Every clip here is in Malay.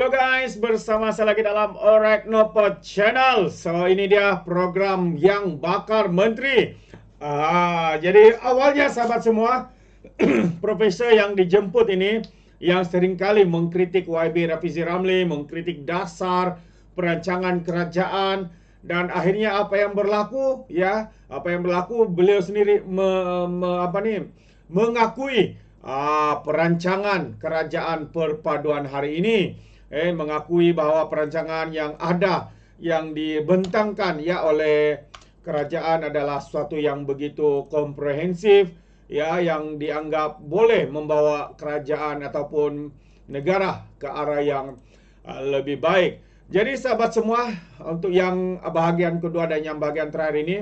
Hello guys, bersama saya lagi dalam Oregnopo Channel. So ini dia program yang bakar menteri. Ah, jadi awalnya sahabat semua, profesor yang dijemput ini yang sering kali mengkritik YB Rafizi Ramli, mengkritik dasar perancangan kerajaan dan akhirnya apa yang berlaku ya, apa yang berlaku beliau sendiri me, me, apa nih mengakui ah, perancangan kerajaan perpaduan hari ini eh, mengakui bahawa perancangan yang ada yang dibentangkan ya oleh kerajaan adalah suatu yang begitu komprehensif ya yang dianggap boleh membawa kerajaan ataupun negara ke arah yang uh, lebih baik. Jadi sahabat semua untuk yang bahagian kedua dan yang bahagian terakhir ini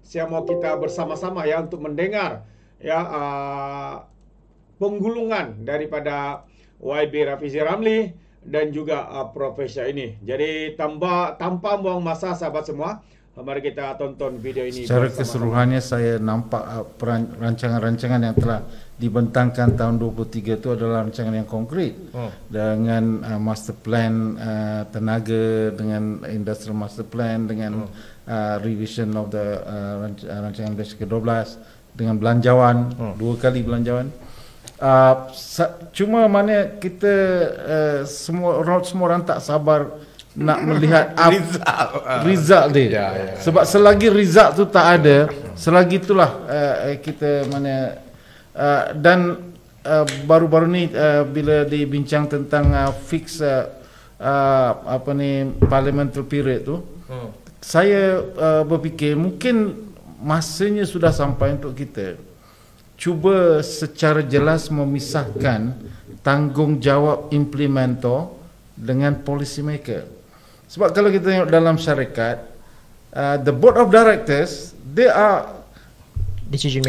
saya mau kita bersama-sama ya untuk mendengar ya uh, penggulungan daripada YB Rafizi Ramli dan juga uh, profesor ini. Jadi tanpa tanpa buang masa sahabat semua, mari kita tonton video ini. Secara keseluruhannya saya nampak uh, peran, rancangan-rancangan yang telah dibentangkan tahun 23 itu adalah rancangan yang konkret oh. dengan uh, master plan uh, tenaga dengan industrial master plan dengan oh. uh, revision of the uh, rancangan Malaysia ke-12 dengan belanjawan oh. dua kali belanjawan uh, cuma mana kita uh, semua orang semua orang tak sabar nak melihat result result dia. Yeah, yeah, Sebab yeah. selagi result tu tak ada, selagi itulah uh, kita mana uh, dan uh, baru-baru ni uh, bila dibincang tentang uh, fix uh, apa ni parliamentary period tu. Hmm. Saya uh, berfikir mungkin masanya sudah sampai untuk kita cuba secara jelas memisahkan tanggungjawab implementor dengan policy maker. Sebab kalau kita tengok dalam syarikat, uh, the board of directors, they are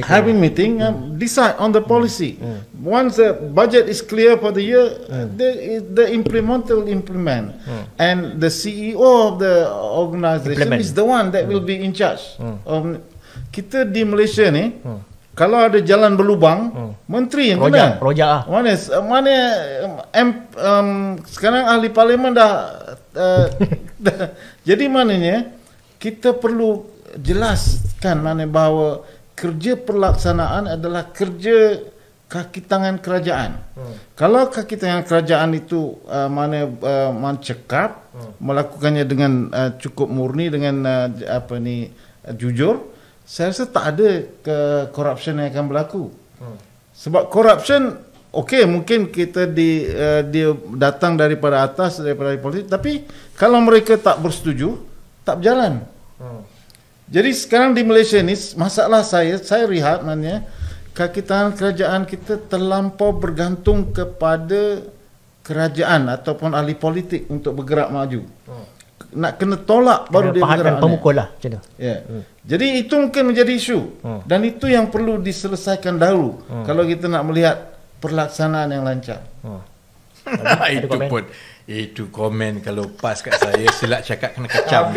Having meeting mm. decide on the hmm. policy. Mm. Once the budget is clear for the year, mm. the the implementer will implement mm. and the CEO of the organisation is the one that mm. will hmm. be in charge. Mm. Um, kita di Malaysia ni mm kalau ada jalan berlubang, hmm. menteri yang kena. Projak lah. Mana, mana um, um, sekarang ahli parlimen dah, uh, dah jadi mananya kita perlu jelaskan mana bahawa kerja pelaksanaan adalah kerja kaki tangan kerajaan. Hmm. Kalau kaki tangan kerajaan itu uh, mana uh, mencekap, hmm. melakukannya dengan uh, cukup murni dengan uh, apa ni uh, jujur, hmm saya rasa tak ada ke corruption yang akan berlaku. Hmm. Sebab corruption okey mungkin kita di uh, dia datang daripada atas daripada politik tapi kalau mereka tak bersetuju tak berjalan. Hmm. Jadi sekarang di Malaysia ni masalah saya saya lihat maknanya kaki tangan kerajaan kita terlampau bergantung kepada kerajaan ataupun ahli politik untuk bergerak maju. Hmm nak kena tolak kena baru dia bergerak. Pemukul lah macam tu. Ya. Yeah. Hmm. Jadi itu mungkin menjadi isu. Hmm. Dan itu yang perlu diselesaikan dahulu. Hmm. Kalau kita nak melihat perlaksanaan yang lancar. Hmm. Ada, itu komen? pun. Itu komen kalau pas kat saya silap cakap kena kecam.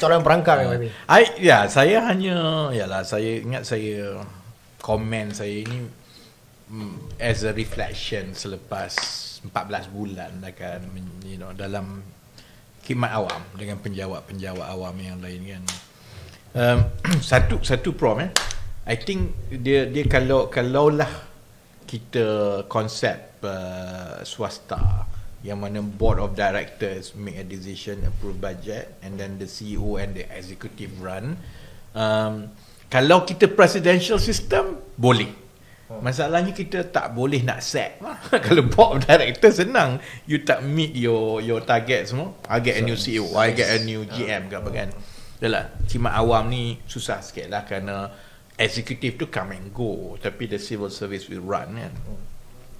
Soalan perangkap yang eh, tadi. Ya, saya hanya, yalah, saya ingat saya komen saya ini mm, as a reflection selepas 14 bulan akan lah you know dalam khidmat awam dengan penjawat-penjawat awam yang lain kan. Um, satu satu prom eh. I think dia dia kalau kalau lah kita konsep uh, swasta yang mana board of directors make a decision approve budget and then the CEO and the executive run um, kalau kita presidential system boleh Oh. Masalahnya kita tak boleh nak set Kalau bob director senang You tak meet your your target semua I get a new CEO I get a new GM ke apa oh. kan Yalah Cimat awam ni Susah sikit lah Kerana Executive tu come and go Tapi the civil service will run kan oh.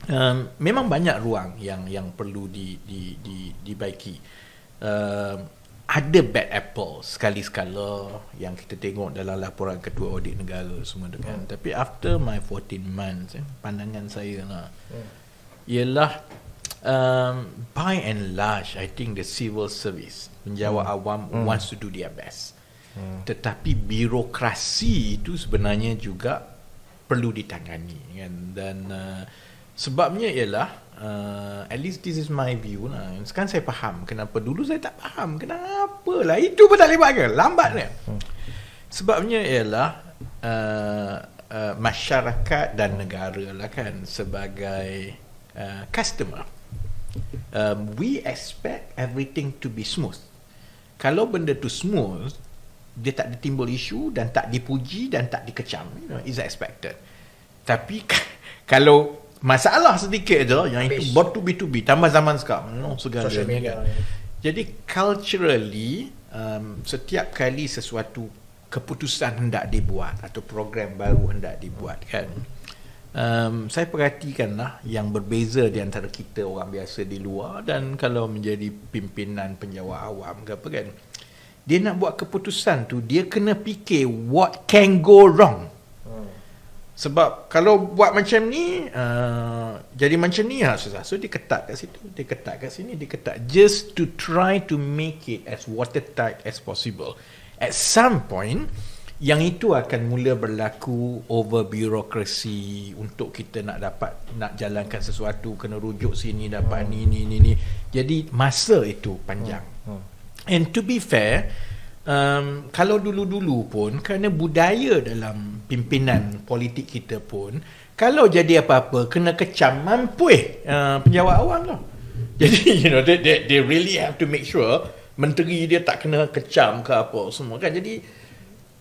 um, Memang banyak ruang Yang yang perlu di di di dibaiki um, ada bad apple sekali-sekala yang kita tengok dalam laporan ketua audit negara semua tu kan. Hmm. Tapi after my 14 months, eh, pandangan saya lah, hmm. ialah um, by and large, I think the civil service, penjawat hmm. awam hmm. wants to do their best. Hmm. Tetapi birokrasi itu sebenarnya juga perlu ditangani. Kan? Dan uh, sebabnya ialah, uh, at least this is my view lah. Sekarang saya faham kenapa dulu saya tak faham. Kenapa lah itu pun tak lewat ke? Lambatnya. Hmm. Sebabnya ialah uh, uh, masyarakat dan negara lah kan sebagai uh, customer. Um, we expect everything to be smooth. Kalau benda tu smooth, dia tak ditimbul isu dan tak dipuji dan tak dikecam. You know, is expected. Tapi kalau masalah sedikit je lah yang itu bot to itu to tubi tambah zaman sekarang no, social media kan. jadi culturally um, setiap kali sesuatu keputusan hendak dibuat atau program baru hendak dibuat kan um, saya perhatikanlah yang berbeza di antara kita orang biasa di luar dan kalau menjadi pimpinan penjawat awam ke apa kan dia nak buat keputusan tu dia kena fikir what can go wrong sebab kalau buat macam ni uh, jadi macam ni lah susah so dia ketat kat situ dia ketat kat sini dia ketat just to try to make it as watertight as possible at some point yang itu akan mula berlaku over bureaucracy untuk kita nak dapat nak jalankan sesuatu kena rujuk sini dapat hmm. ni ni ni ni jadi masa itu panjang hmm. Hmm. and to be fair um, kalau dulu-dulu pun kerana budaya dalam pimpinan politik kita pun kalau jadi apa-apa kena kecam mampu eh uh, penjawat awam lah jadi you know they, they, they really have to make sure menteri dia tak kena kecam ke apa semua kan jadi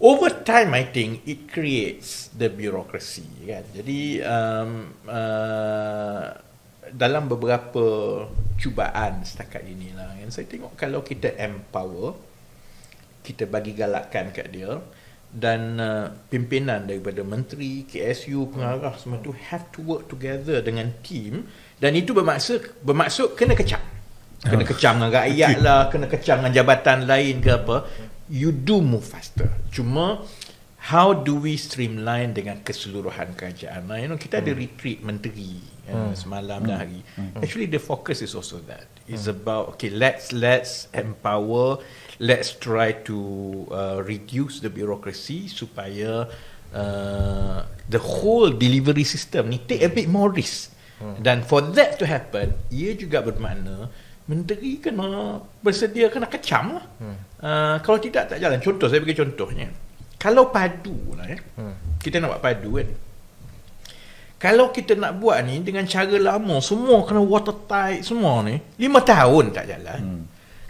over time I think it creates the bureaucracy kan jadi um, uh, dalam beberapa cubaan setakat inilah kan saya tengok kalau kita empower kita bagi galakan kat dia dan uh, pimpinan daripada menteri, KSU, pengarah semua tu have to work together dengan team dan itu bermaksud bermaksud kena kecam. Kena ah. kecam dengan rakyat lah, kena kecam dengan jabatan lain ke apa. You do move faster. Cuma how do we streamline dengan keseluruhan kerajaan? Nah, you know, kita ada hmm. retreat menteri Uh, semalam hmm. dah hari hmm. actually the focus is also that it's hmm. about okay let's let's empower let's try to uh, reduce the bureaucracy supaya uh, the whole delivery system ni take a bit more risk. Hmm. Dan for that to happen, ia juga bermakna menteri kena uh, bersedia kena kecam lah. Hmm. Uh, kalau tidak tak jalan. Contoh saya bagi contohnya. Kalau padu lah ya. Hmm. Kita nak buat padu kan. Kalau kita nak buat ni dengan cara lama semua kena watertight semua ni. Lima tahun tak jalan. Hmm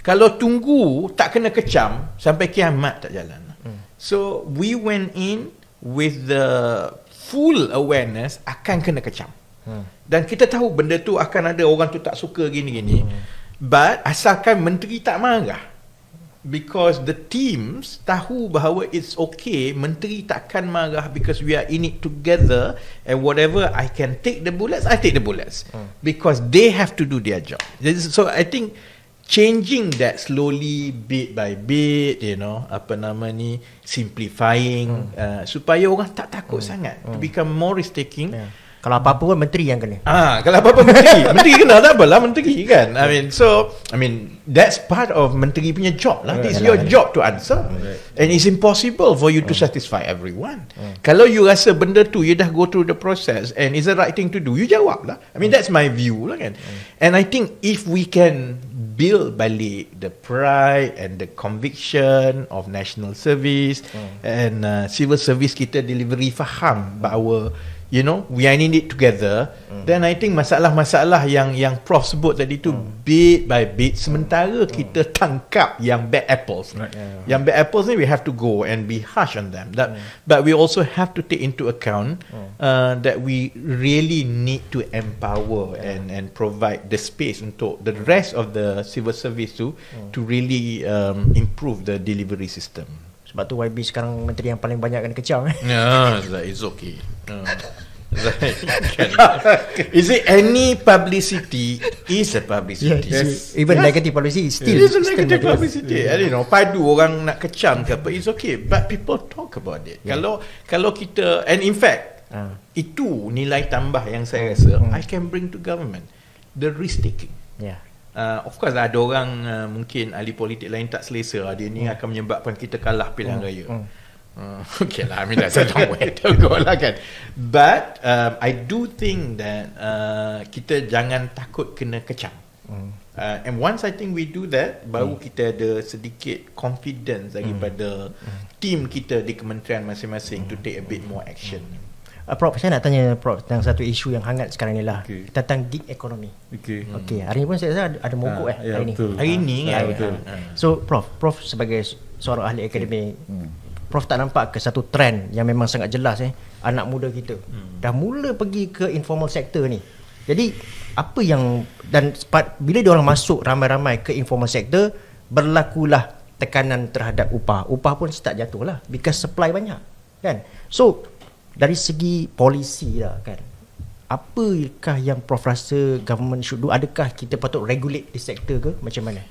kalau tunggu tak kena kecam sampai kiamat tak jalan hmm. so we went in with the full awareness akan kena kecam hmm. dan kita tahu benda tu akan ada orang tu tak suka gini-gini hmm. but asalkan menteri tak marah because the teams tahu bahawa it's okay menteri takkan marah because we are in it together and whatever i can take the bullets i take the bullets hmm. because they have to do their job so i think changing that slowly bit by bit you know apa nama ni simplifying hmm. uh, supaya orang tak takut hmm. sangat hmm. to become more risk taking yeah. Kalau apa-apa pun menteri yang kena. Ah, kalau apa-apa menteri. menteri kena tak apalah menteri kan. I mean, so I mean that's part of menteri punya job lah. Yeah, This yeah, your yeah. job to answer. Yeah. And it's impossible for you yeah. to satisfy everyone. Yeah. Kalau you rasa benda tu you dah go through the process and is the right thing to do, you jawab lah. I mean, yeah. that's my view lah kan. Yeah. And I think if we can build balik the pride and the conviction of national service yeah. and uh, civil service kita delivery faham yeah. bahawa you know we are in it together mm. then i think masalah-masalah yang yang prof sebut tadi tu mm. bit by bit sementara mm. kita tangkap yang bad apples right. yeah, yang bad apples ni we have to go and be harsh on them that, mm. but we also have to take into account mm. uh, that we really need to empower yeah. and and provide the space untuk the rest of the civil service to mm. to really um, improve the delivery system sebab tu YB sekarang menteri yang paling banyak kan kecam eh. Ya, yeah, it's okay. Uh. is it any publicity is a publicity yeah, yes. even yes. negative publicity is still, it is a negative, negative publicity yeah. I don't know padu orang nak kecam ke but it's okay but people talk about it yeah. kalau kalau kita and in fact uh. itu nilai tambah yang saya rasa hmm. I can bring to government the risk taking yeah uh, of course lah, ada orang uh, mungkin ahli politik lain tak selesa ah, dia ni hmm. akan menyebabkan kita kalah pilihan hmm. raya. Hmm. Uh, okay lah, I mean that's a long way to go lah kan. But um, I do think hmm. that uh, kita jangan takut kena kecam. Hmm. Uh, and once I think we do that Baru hmm. kita ada sedikit confidence Daripada hmm. hmm. Team kita di kementerian masing-masing hmm. To take a bit more action hmm. Uh, Prof, saya nak tanya Prof tentang satu isu yang hangat sekarang ni lah okay. tentang gig ekonomi. Okey. Hmm. Okey. Hari ni pun saya rasa ada, ada mogok ha, eh ya, hari ni. Hari ni ha, kan. Ah, ah, so Prof, Prof sebagai seorang ahli akademik, okay. hmm. Prof tak nampak ke satu trend yang memang sangat jelas eh anak muda kita hmm. dah mula pergi ke informal sector ni. Jadi apa yang dan bila dia orang masuk ramai-ramai ke informal sector berlakulah tekanan terhadap upah. Upah pun start jatuh lah because supply banyak. Kan? So dari segi polisi lah kan apa apakah yang prof rasa government should do adakah kita patut regulate di sektor ke macam mana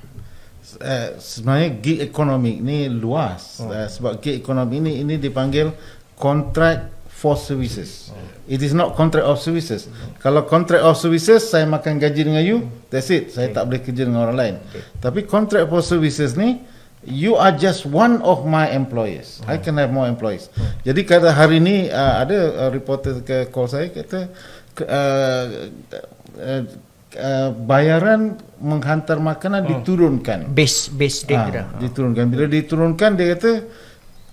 uh, sebenarnya gig economy ni luas oh. uh, sebab gig ekonomi ni ini dipanggil contract for services oh. it is not contract of services oh. kalau contract of services saya makan gaji dengan you that's it saya okay. tak boleh kerja dengan orang lain okay. tapi contract for services ni you are just one of my employees. Oh. I can have more employees. Oh. Jadi kata hari ini uh, ada uh, reporter ke call saya kata uh, uh, uh, bayaran menghantar makanan oh. diturunkan. Base base ah, dia. Uh, diturunkan. Bila diturunkan dia kata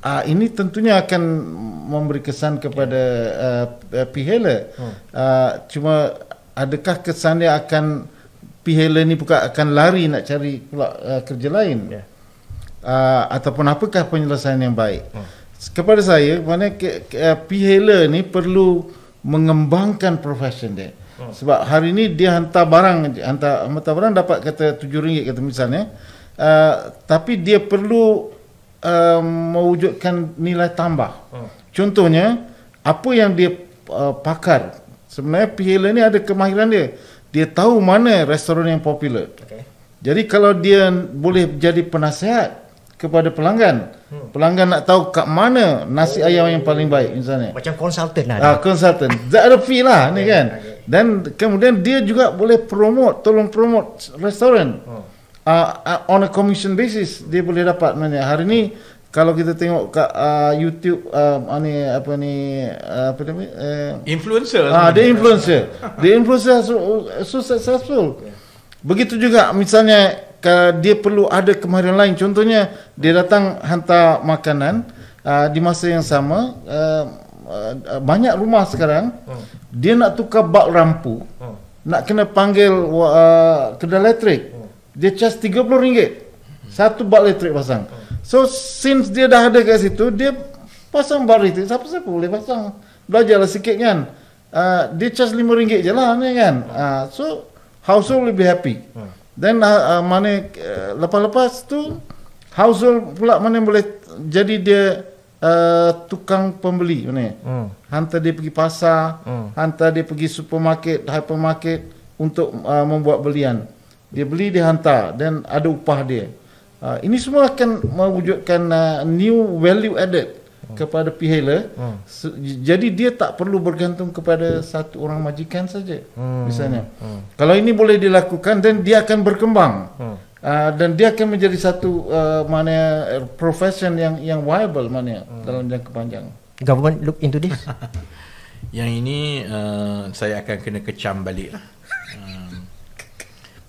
uh, ini tentunya akan memberi kesan kepada uh, pihela. Oh. Uh, e. hmm. ah, cuma adakah kesannya akan pihela ni bukan akan lari nak cari pula uh, kerja lain? Yeah uh, ataupun apakah penyelesaian yang baik. Hmm. Kepada saya, mana ke, ke, uh, eh, pihaler ni perlu mengembangkan profession dia. Hmm. Sebab hari ini dia hantar barang, hantar, hantar barang dapat kata tujuh ringgit, kata misalnya. Uh, eh. ah, tapi dia perlu uh, mewujudkan nilai tambah. Hmm. Contohnya, apa yang dia uh, pakar. Sebenarnya pihaler ni ada kemahiran dia. Dia tahu mana restoran yang popular. Okay. Jadi kalau dia boleh jadi penasihat, kepada pelanggan. Hmm. Pelanggan nak tahu kat mana nasi oh. ayam yang paling baik misalnya. Macam konsultan lah. Ah, konsultan, Tak ada fee lah ni kan. Dan kemudian dia juga boleh promote, tolong promote restoran. Oh. Uh, on a commission basis, dia boleh dapat. mana. Hari ni, kalau kita tengok kat uh, YouTube uh, ni apa ni uh, apa nama uh, influencer ah uh, dia influencer dia influencer so, so successful yeah. begitu juga misalnya dia perlu ada kemahiran lain contohnya dia datang hantar makanan uh, di masa yang sama uh, uh, banyak rumah sekarang hmm. dia nak tukar bak lampu hmm. nak kena panggil uh, kedai elektrik hmm. dia charge RM30 hmm. satu bak elektrik pasang hmm. so since dia dah ada kat situ dia pasang bak elektrik siapa-siapa boleh pasang belajarlah sikit kan uh, dia charge RM5 je lah kan uh, so household will be happy hmm. Then uh, mana uh, lepas-lepas tu household pula mana boleh jadi dia uh, tukang pembeli mana? Hmm. Hantar dia pergi pasar, hmm. hantar dia pergi supermarket, hypermarket untuk uh, membuat belian. Dia beli dia hantar dan ada upah dia. Uh, ini semua akan mewujudkan uh, new value added. Hmm. kepada pihela hmm. se- jadi dia tak perlu bergantung kepada hmm. satu orang majikan saja hmm. misalnya hmm. kalau ini boleh dilakukan dan dia akan berkembang hmm. uh, dan dia akan menjadi satu uh, mana eh, profession yang yang viable mana hmm. dalam jangka panjang government look into this yang ini uh, saya akan kena kecam balik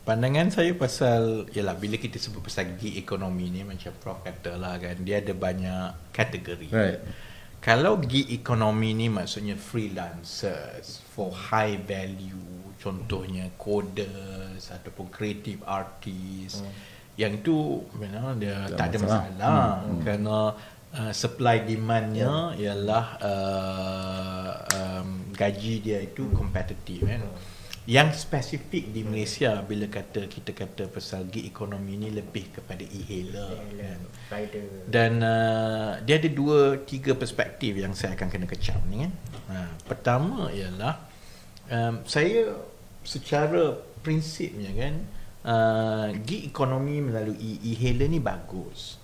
pandangan saya pasal ialah bila kita sebut pasal gig ekonomi ni macam prof kata lah kan dia ada banyak kategori right. kalau gig ekonomi ni maksudnya freelancers for high value contohnya coders ataupun creative artists hmm. yang tu you know, dia tak, tak ada masalah, masalah hmm. hmm. kerana uh, supply demandnya hmm. ialah uh, um, gaji dia itu competitive kan hmm. eh? yang spesifik di Malaysia bila kata kita kata pasal gig ekonomi ni lebih kepada e-hailer kan. dan uh, dia ada dua tiga perspektif yang saya akan kena kecam ni kan uh, pertama ialah um, saya secara prinsipnya kan uh, gig ekonomi melalui e-hailer ni bagus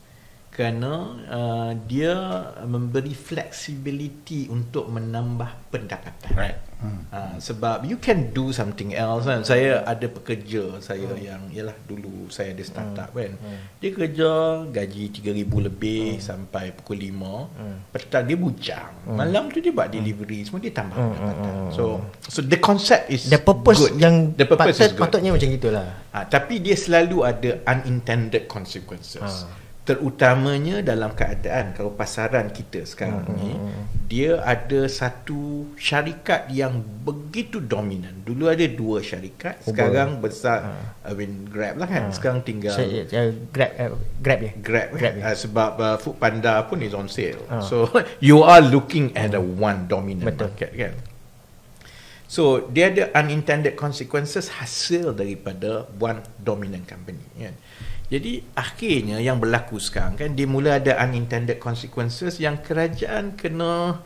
kerana uh, dia memberi fleksibiliti untuk menambah pendapatan. Right. Hmm. Uh, sebab you can do something else. Kan? Saya ada pekerja saya hmm. yang ialah dulu saya ada startup hmm. kan. Hmm. Dia kerja gaji 3000 lebih hmm. sampai pukul 5. Hmm. Petang dia bujang. Hmm. Malam tu dia buat hmm. delivery hmm. semua dia tambah hmm. hmm pendapatan. Hmm, so so the concept is the purpose good. yang the purpose is good. patutnya macam gitulah. Uh, tapi dia selalu ada unintended consequences. Hmm terutamanya dalam keadaan kalau pasaran kita sekarang hmm. ni hmm, hmm. dia ada satu syarikat yang begitu dominan dulu ada dua syarikat Uber. sekarang besar ha. I mean Grab lah kan ha. sekarang tinggal so, uh, eh, eh, Grab uh, Grab ya Grab, grab ya. Uh, sebab uh, Food Panda pun is on sale ha. so you are looking at a one dominant Betul. market kan so dia ada unintended consequences hasil daripada one dominant company kan yeah. Jadi akhirnya yang berlaku sekarang kan dia mula ada unintended consequences yang kerajaan kena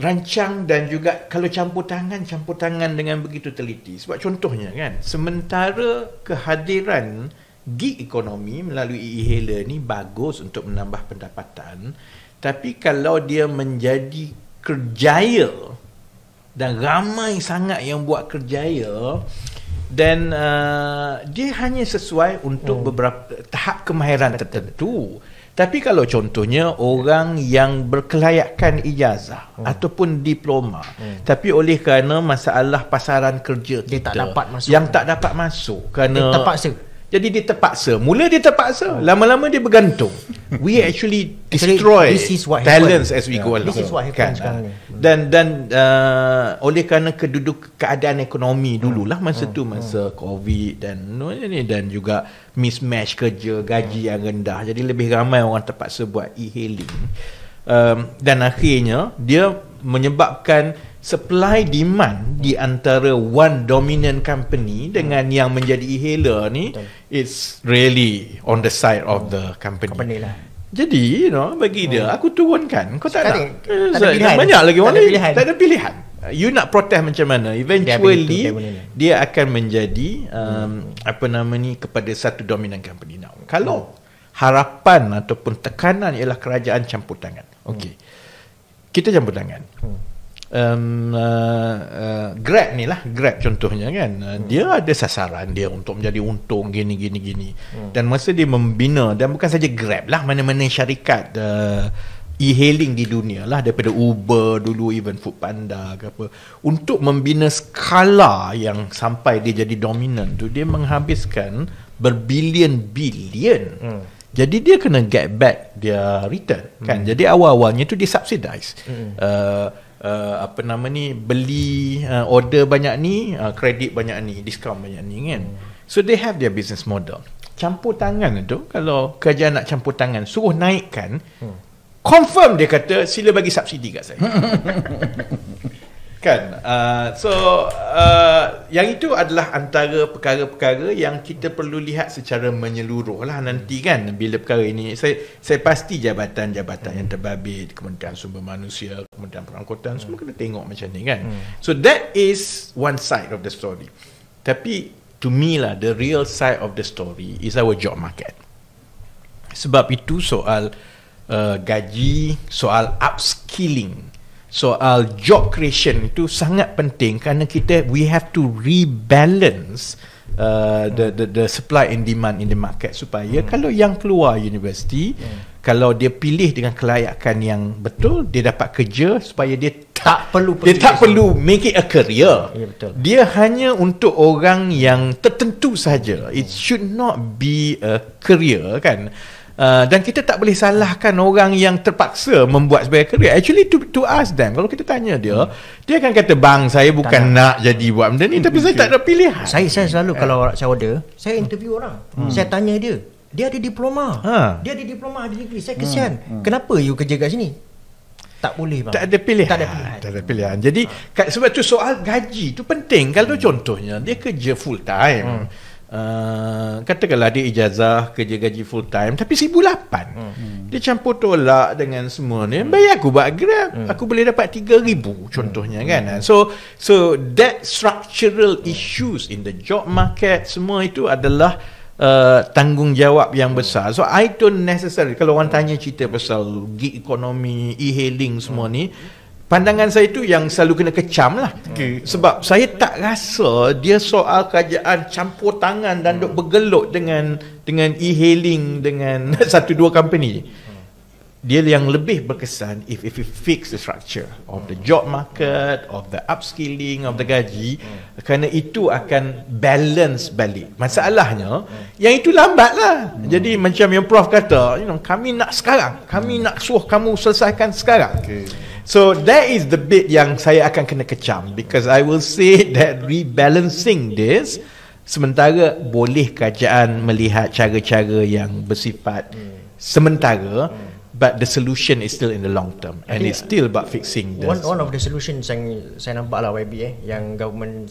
rancang dan juga kalau campur tangan campur tangan dengan begitu teliti. Sebab contohnya kan sementara kehadiran gig ekonomi melalui e-hailer e ni bagus untuk menambah pendapatan tapi kalau dia menjadi kerjaya dan ramai sangat yang buat kerjaya dan uh, dia hanya sesuai untuk hmm. beberapa tahap kemahiran Betul. tertentu tapi kalau contohnya orang yang berkelayakan ijazah hmm. ataupun diploma hmm. tapi oleh kerana masalah pasaran kerja kita tak dapat masuk yang tak dapat masuk kerana dia terpaksa jadi dia terpaksa. Mula dia terpaksa. Oh. Lama-lama dia bergantung. We hmm. actually destroy actually, talents as we yeah. go along. This is what happens kan? sekarang Dan, dan uh, oleh kerana keduduk keadaan ekonomi hmm. dululah hmm. masa hmm. tu. Masa hmm. COVID dan ni dan juga mismatch kerja, gaji hmm. yang rendah. Jadi lebih ramai orang terpaksa buat e-hailing. Um, dan akhirnya dia menyebabkan supply demand hmm. di antara one dominant company dengan hmm. yang menjadi e ni Betul. it's really on the side of hmm. the company. company lah. Jadi, you know, bagi hmm. aku turunkan. Kau tak Sekarang, nak. Tak ada pilihan. banyak lagi orang lain. Tak ada pilihan. You nak protes macam mana? Eventually dia, itu, dia akan menjadi um, hmm. apa nama ni kepada satu dominant company now. Hmm. Kalau hmm. harapan ataupun tekanan ialah kerajaan campur tangan. Okey. Hmm. Kita campur tangan. Hmm um, uh, uh, Grab ni lah Grab contohnya kan eh, hmm. Dia ada sasaran dia Untuk menjadi untung Gini gini gini hmm. Dan masa dia membina Dan bukan saja Grab lah Mana-mana syarikat uh, E-hailing di dunia lah Daripada Uber dulu Even Foodpanda ke apa Untuk membina skala Yang sampai dia jadi dominan tu Dia menghabiskan Berbilion-bilion Hmm jadi dia kena get back dia return kan. Mm. Jadi awal-awalnya tu dia subsidize. Mm. Uh, uh, apa nama ni beli uh, order banyak ni uh, kredit uh, banyak ni diskaun banyak ni kan so they have their business model campur tangan tu kalau kerajaan nak campur tangan suruh naikkan hmm. confirm dia kata sila bagi subsidi kat saya Kan? Uh, so, uh, yang itu adalah antara perkara-perkara yang kita perlu lihat secara menyeluruh lah nanti kan bila perkara ini. Saya, saya pasti jabatan-jabatan hmm. yang terbabit, Kementerian Sumber Manusia, Kementerian Perangkutan, hmm. semua kena tengok macam ni kan. Hmm. So, that is one side of the story. Tapi, to me lah, the real side of the story is our job market. Sebab itu soal uh, gaji, soal upskilling soal job creation itu sangat penting kerana kita we have to rebalance Uh, the, the the supply and demand in the market supaya hmm. kalau yang keluar universiti hmm. kalau dia pilih dengan kelayakan yang betul dia dapat kerja supaya dia tak perlu dia tak sahaja. perlu make it a career ya betul dia hanya untuk orang yang tertentu saja it hmm. should not be a career kan Uh, dan kita tak boleh salahkan orang yang terpaksa membuat sebagai kerja. Actually to to ask them. Kalau kita tanya dia, hmm. dia akan kata bang saya bukan tanya. nak jadi buat benda ni tapi saya tak ada pilihan. Saya saya selalu uh. kalau saya order, saya interview hmm. orang. Hmm. Saya tanya dia. Dia ada diploma. Ha. Dia ada diploma, ada degree. Saya hmm. kesian. Hmm. Hmm. Kenapa you kerja kat sini? Tak boleh bang. Tak ada pilihan. Tak ada pilihan. Tak ada pilihan. Jadi ha. sebab tu soal gaji tu penting. Kalau hmm. contohnya dia kerja full time. Hmm. Uh, katakanlah dia ijazah kerja gaji full time tapi 1008 hmm. hmm. dia campur tolak dengan semua ni hmm. bayar aku buat grab hmm. aku boleh dapat 3000 contohnya hmm. kan so so that structural issues in the job market semua itu adalah uh, tanggungjawab yang hmm. besar so i don't necessarily kalau orang tanya cerita pasal gig economy e-hailing semua hmm. ni pandangan saya itu yang selalu kena kecam lah okay. sebab saya tak rasa dia soal kerajaan campur tangan dan hmm. duk bergelut dengan dengan e-hailing dengan satu dua company dia yang lebih berkesan if if you fix the structure of the hmm. job market of the upskilling of the gaji hmm. kerana itu akan balance balik masalahnya yang itu lambat lah. Hmm. jadi macam yang prof kata you know kami nak sekarang kami hmm. nak suruh kamu selesaikan sekarang okay. So that is the bit yang saya akan kena kecam because I will say that rebalancing this sementara boleh kerajaan melihat cara-cara yang bersifat hmm. sementara hmm. but the solution is still in the long term and yeah. it's still about fixing this. One, one of the solutions yang saya nampak lah YB eh, yang government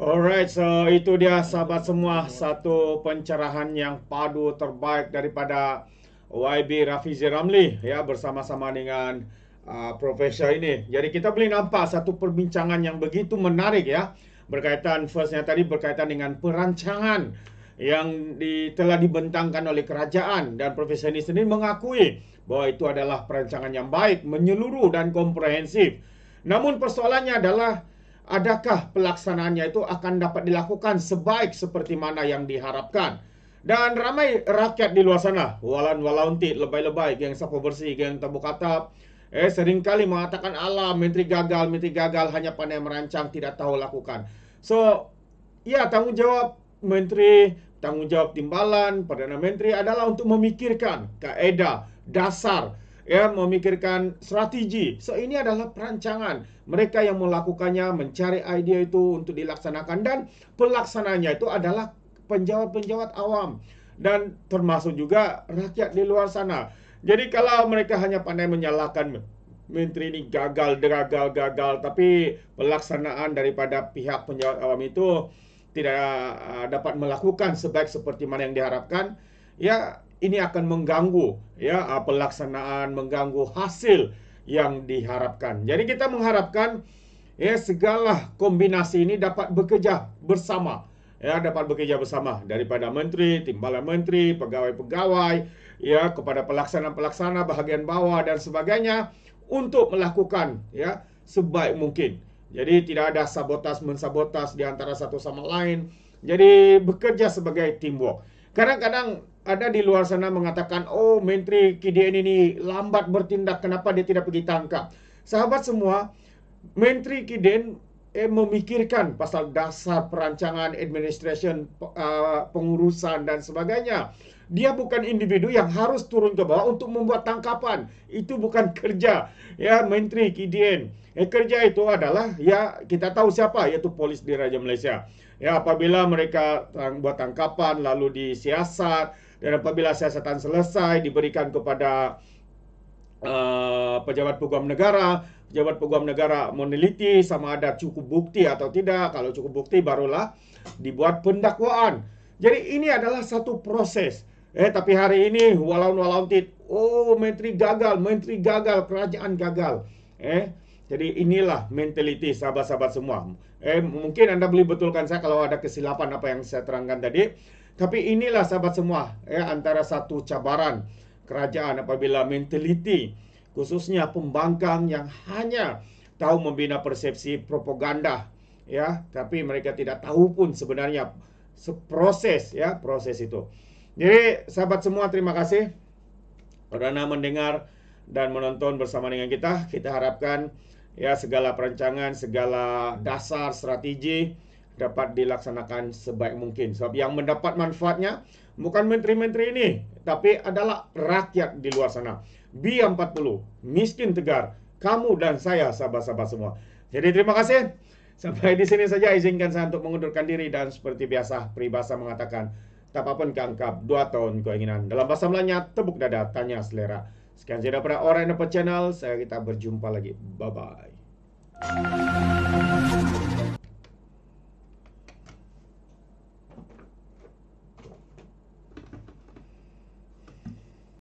Alright, so itu dia sahabat semua satu pencerahan yang padu terbaik daripada YB Rafizi Ramli ya bersama-sama dengan uh, Profesor ini Jadi kita boleh nampak satu perbincangan yang begitu menarik ya Berkaitan firstnya tadi berkaitan dengan perancangan Yang di, telah dibentangkan oleh kerajaan Dan Profesor ini sendiri mengakui bahawa itu adalah perancangan yang baik Menyeluruh dan komprehensif Namun persoalannya adalah Adakah pelaksanaannya itu akan dapat dilakukan sebaik seperti mana yang diharapkan? Dan ramai rakyat di luar sana, walan walauntit, lebay-lebay, geng sapu bersih, geng tabu atap. Eh, seringkali mengatakan Allah, menteri gagal, menteri gagal, hanya pandai merancang, tidak tahu lakukan. So, ya, tanggungjawab menteri, tanggungjawab timbalan, Perdana Menteri adalah untuk memikirkan kaedah, dasar, ya, memikirkan strategi. So, ini adalah perancangan. Mereka yang melakukannya mencari idea itu untuk dilaksanakan dan pelaksananya itu adalah penjawat-penjawat awam dan termasuk juga rakyat di luar sana. Jadi kalau mereka hanya pandai menyalahkan menteri ini gagal, deragal, gagal, tapi pelaksanaan daripada pihak penjawat awam itu tidak ah, dapat melakukan sebaik seperti mana yang diharapkan, ya ini akan mengganggu ya ah, pelaksanaan, mengganggu hasil yang diharapkan. Jadi kita mengharapkan ya segala kombinasi ini dapat bekerja bersama ya dapat bekerja bersama daripada menteri, timbalan menteri, pegawai-pegawai ya kepada pelaksana-pelaksana bahagian bawah dan sebagainya untuk melakukan ya sebaik mungkin. Jadi tidak ada sabotas mensabotas di antara satu sama lain. Jadi bekerja sebagai teamwork. Kadang-kadang ada di luar sana mengatakan, "Oh, menteri KDN ini lambat bertindak, kenapa dia tidak pergi tangkap?" Sahabat semua, menteri KDN eh, memikirkan pasal dasar perancangan administrasi uh, pengurusan dan sebagainya dia bukan individu yang harus turun ke bawah untuk membuat tangkapan itu bukan kerja ya menteri KDN eh, kerja itu adalah ya kita tahu siapa yaitu polis di Raja Malaysia ya apabila mereka tang- buat tangkapan lalu disiasat dan apabila siasatan selesai diberikan kepada uh, pejabat peguam negara pejabat peguam negara meneliti sama ada cukup bukti atau tidak. Kalau cukup bukti barulah dibuat pendakwaan. Jadi ini adalah satu proses. Eh tapi hari ini walau walau tit, oh menteri gagal, menteri gagal, kerajaan gagal. Eh jadi inilah mentaliti sahabat-sahabat semua. Eh mungkin anda boleh betulkan saya kalau ada kesilapan apa yang saya terangkan tadi. Tapi inilah sahabat semua eh, antara satu cabaran kerajaan apabila mentaliti khususnya pembangkang yang hanya tahu membina persepsi propaganda ya, tapi mereka tidak tahu pun sebenarnya proses ya, proses itu. Jadi sahabat semua terima kasih karena mendengar dan menonton bersama dengan kita. Kita harapkan ya segala perancangan, segala dasar strategi dapat dilaksanakan sebaik mungkin. Sebab yang mendapat manfaatnya bukan menteri-menteri ini, tapi adalah rakyat di luar sana. B40, miskin tegar, kamu dan saya, sahabat-sahabat semua. Jadi terima kasih. Sampai di sini saja izinkan saya untuk mengundurkan diri dan seperti biasa peribahasa mengatakan tak pun keangkap dua tahun keinginan. Dalam bahasa Melannya tepuk dada tanya selera. Sekian saja daripada orang dapat Channel. Saya kita berjumpa lagi. Bye bye.